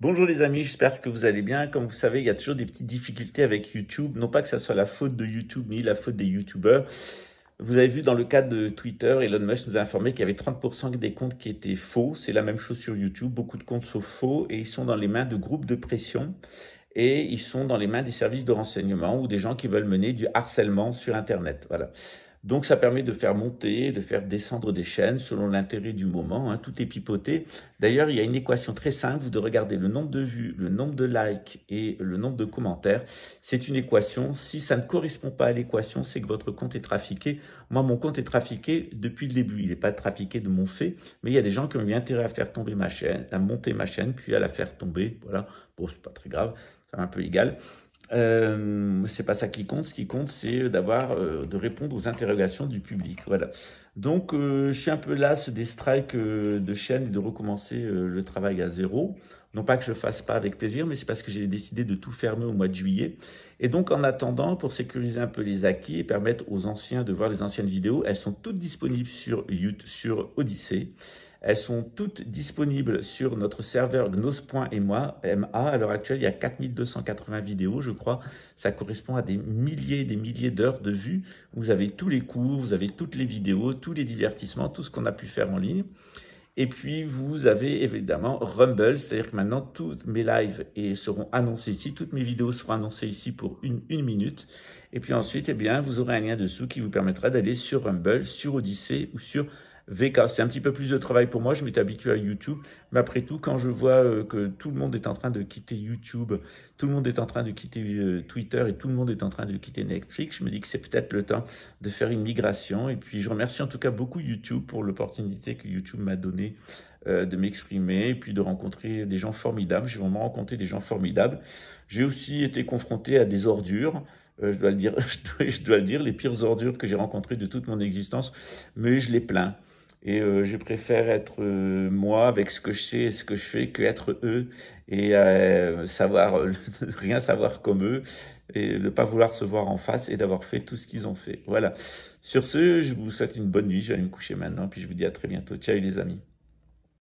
Bonjour les amis, j'espère que vous allez bien. Comme vous savez, il y a toujours des petites difficultés avec YouTube. Non pas que ça soit la faute de YouTube ni la faute des YouTubeurs. Vous avez vu dans le cas de Twitter, Elon Musk nous a informé qu'il y avait 30% des comptes qui étaient faux. C'est la même chose sur YouTube. Beaucoup de comptes sont faux et ils sont dans les mains de groupes de pression et ils sont dans les mains des services de renseignement ou des gens qui veulent mener du harcèlement sur Internet. Voilà. Donc ça permet de faire monter, de faire descendre des chaînes selon l'intérêt du moment. Hein. tout est pipoté. D'ailleurs, il y a une équation très simple. Vous de regarder le nombre de vues, le nombre de likes et le nombre de commentaires. C'est une équation. Si ça ne correspond pas à l'équation, c'est que votre compte est trafiqué. Moi, mon compte est trafiqué depuis le début. Il n'est pas trafiqué de mon fait, mais il y a des gens qui ont eu intérêt à faire tomber ma chaîne, à monter ma chaîne, puis à la faire tomber. Voilà. Bon, c'est pas très grave. C'est un peu égal. Euh, c'est pas ça qui compte. Ce qui compte, c'est d'avoir, euh, de répondre aux interrogations du public. Voilà. Donc, euh, je suis un peu las des strikes euh, de chaîne et de recommencer le travail à zéro. Non pas que je fasse pas avec plaisir, mais c'est parce que j'ai décidé de tout fermer au mois de juillet. Et donc, en attendant, pour sécuriser un peu les acquis et permettre aux anciens de voir les anciennes vidéos, elles sont toutes disponibles sur YouTube, sur Odyssey. Elles sont toutes disponibles sur notre serveur ma À l'heure actuelle, il y a 4280 vidéos, je crois. Ça correspond à des milliers et des milliers d'heures de vues. Vous avez tous les cours, vous avez toutes les vidéos, tous les divertissements, tout ce qu'on a pu faire en ligne. Et puis, vous avez évidemment Rumble, c'est-à-dire que maintenant, toutes mes lives et seront annoncés ici, toutes mes vidéos seront annoncées ici pour une, une minute. Et puis ensuite, eh bien, vous aurez un lien dessous qui vous permettra d'aller sur Rumble, sur Odyssey ou sur VK. C'est un petit peu plus de travail pour moi, je m'étais habitué à YouTube, mais après tout, quand je vois euh, que tout le monde est en train de quitter YouTube, tout le monde est en train de quitter euh, Twitter et tout le monde est en train de quitter Netflix, je me dis que c'est peut-être le temps de faire une migration. Et puis je remercie en tout cas beaucoup YouTube pour l'opportunité que YouTube m'a donnée euh, de m'exprimer et puis de rencontrer des gens formidables. J'ai vraiment rencontré des gens formidables. J'ai aussi été confronté à des ordures. je dois le dire, je dois, je dois, le dire, les pires ordures que j'ai rencontrées de toute mon existence, mais je les plains. Et euh, je préfère être euh, moi avec ce que je sais et ce que je fais que être eux et euh, savoir rien savoir comme eux et ne pas vouloir se voir en face et d'avoir fait tout ce qu'ils ont fait. Voilà. Sur ce, je vous souhaite une bonne nuit. Je vais aller me coucher maintenant puis je vous dis à très bientôt. Ciao les amis.